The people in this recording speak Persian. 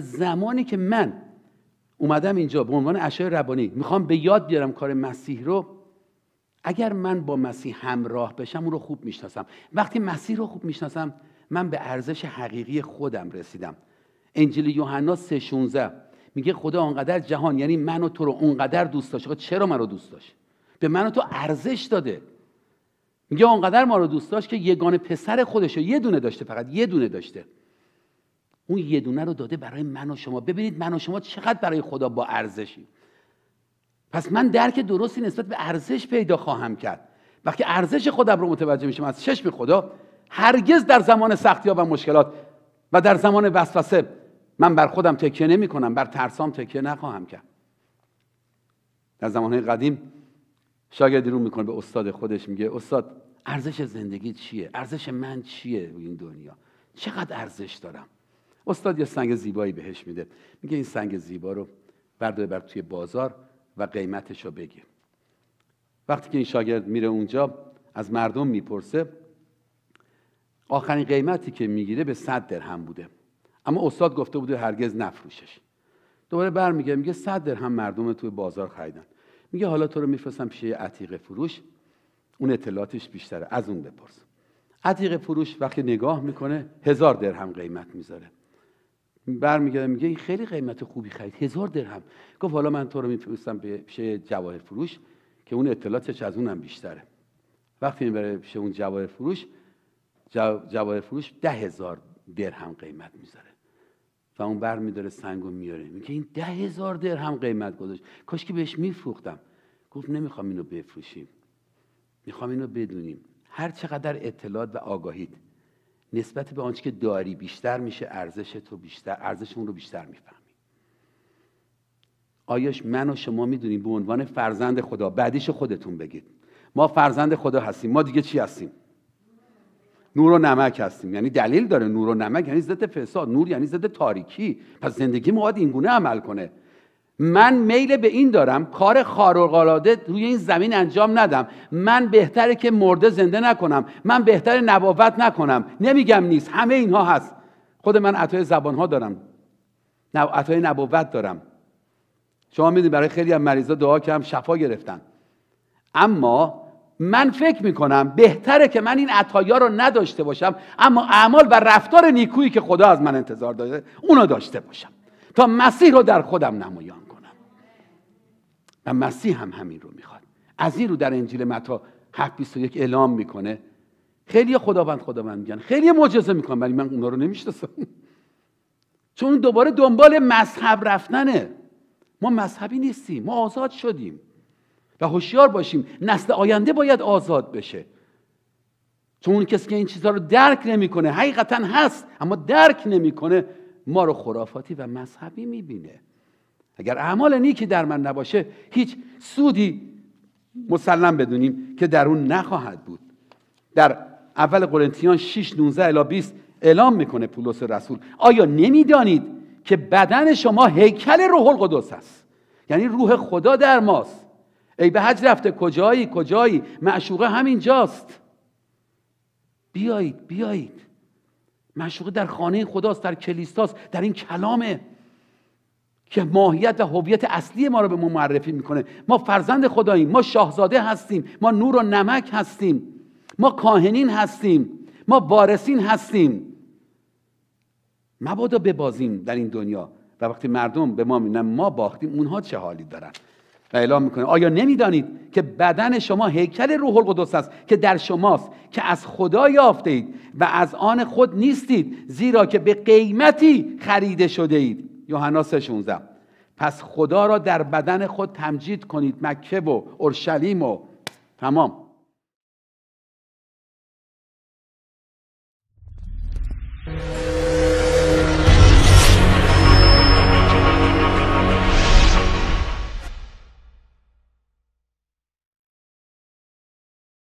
زمانی که من اومدم اینجا به عنوان اشای ربانی میخوام به یاد بیارم کار مسیح رو اگر من با مسیح همراه بشم اون رو خوب میشناسم وقتی مسیح رو خوب میشناسم من به ارزش حقیقی خودم رسیدم انجیل یوحنا 3:16 میگه خدا آنقدر جهان یعنی من و تو رو اونقدر دوست داشت چرا من رو دوست داشت به من و تو ارزش داده میگه آنقدر ما رو دوست داشت که یگان پسر خودش رو یه دونه داشته فقط یه دونه داشته اون یه دونه رو داده برای من و شما ببینید من و شما چقدر برای خدا با ارزشی. پس من درک درستی نسبت به ارزش پیدا خواهم کرد وقتی ارزش خودم رو متوجه میشم از چشم خدا هرگز در زمان سختی ها و مشکلات و در زمان وسوسه من بر خودم تکیه نمی کنم بر ترسام تکیه نخواهم کرد در زمان قدیم شاگردی رو میکنه به استاد خودش میگه استاد ارزش زندگی چیه ارزش من چیه این دنیا چقدر ارزش دارم استاد یه سنگ زیبایی بهش میده میگه این سنگ زیبا رو بردار بر توی بازار و قیمتش رو بگیر وقتی که این شاگرد میره اونجا از مردم میپرسه آخرین قیمتی که میگیره به صد درهم بوده اما استاد گفته بوده هرگز نفروشش دوباره برمیگه میگه صد درهم مردم توی بازار خریدن میگه حالا تو رو میفرستم پیش عتیق فروش اون اطلاعاتش بیشتره از اون بپرس عتیق فروش وقتی نگاه میکنه هزار درهم قیمت میذاره برمیگردم میگه این خیلی قیمت خوبی خرید هزار درهم گفت حالا من تو رو میفرستم به پیش جواهر فروش که اون اطلاعاتش از اونم بیشتره وقتی میبره پیش اون جواهر فروش جواهر فروش ده هزار درهم قیمت میذاره و اون بر میداره سنگ و میاره میگه این ده هزار درهم قیمت گذاشت کاش که بهش میفروختم گفت نمیخوام اینو بفروشیم میخوام اینو بدونیم هر چقدر اطلاعات و آگاهید نسبت به آنچه که داری بیشتر میشه ارزش تو بیشتر ارزش اون رو بیشتر میفهمی آیاش من و شما میدونیم به عنوان فرزند خدا بعدیش خودتون بگید ما فرزند خدا هستیم ما دیگه چی هستیم نور و نمک هستیم یعنی دلیل داره نور و نمک یعنی ضد فساد نور یعنی ضد تاریکی پس زندگی ما باید اینگونه عمل کنه من میل به این دارم کار خارق‌العاده روی این زمین انجام ندم من بهتره که مرده زنده نکنم من بهتر نباوت نکنم نمیگم نیست همه اینها هست خود من عطای زبانها دارم عطای نبوت دارم شما میدونید برای خیلی از مریضا دعا کردم شفا گرفتن اما من فکر میکنم بهتره که من این عطایا رو نداشته باشم اما اعمال و رفتار نیکویی که خدا از من انتظار داره اونو داشته باشم تا مسیح رو در خودم نمایان و مسیح هم همین رو میخواد از این رو در انجیل متا 7.21 یک اعلام میکنه خیلی خداوند خداوند میگن خیلی معجزه میکنن ولی من اونا رو نمیشناسم چون دوباره دنبال مذهب رفتنه ما مذهبی نیستیم ما آزاد شدیم و هوشیار باشیم نسل آینده باید آزاد بشه چون اون کسی که این چیزها رو درک نمیکنه حقیقتا هست اما درک نمیکنه ما رو خرافاتی و مذهبی میبینه اگر اعمال نیکی در من نباشه هیچ سودی مسلم بدونیم که در اون نخواهد بود در اول قرنتیان 6 19 الی 20 اعلام میکنه پولس رسول آیا نمیدانید که بدن شما هیکل روح القدس است یعنی روح خدا در ماست ای به حج رفته کجایی کجایی معشوقه همین جاست بیایید بیایید معشوقه در خانه خداست در کلیساست در این کلامه که ماهیت و هویت اصلی ما رو به ما معرفی میکنه ما فرزند خداییم ما شاهزاده هستیم ما نور و نمک هستیم ما کاهنین هستیم ما وارثین هستیم مبادا ببازیم در این دنیا و وقتی مردم به ما میبینن ما باختیم اونها چه حالی دارن و اعلام میکنه آیا نمیدانید که بدن شما هیکل روح القدس است که در شماست که از خدا یافته اید و از آن خود نیستید زیرا که به قیمتی خریده شده اید یوحنا 3:16 پس خدا را در بدن خود تمجید کنید مکه و اورشلیم و تمام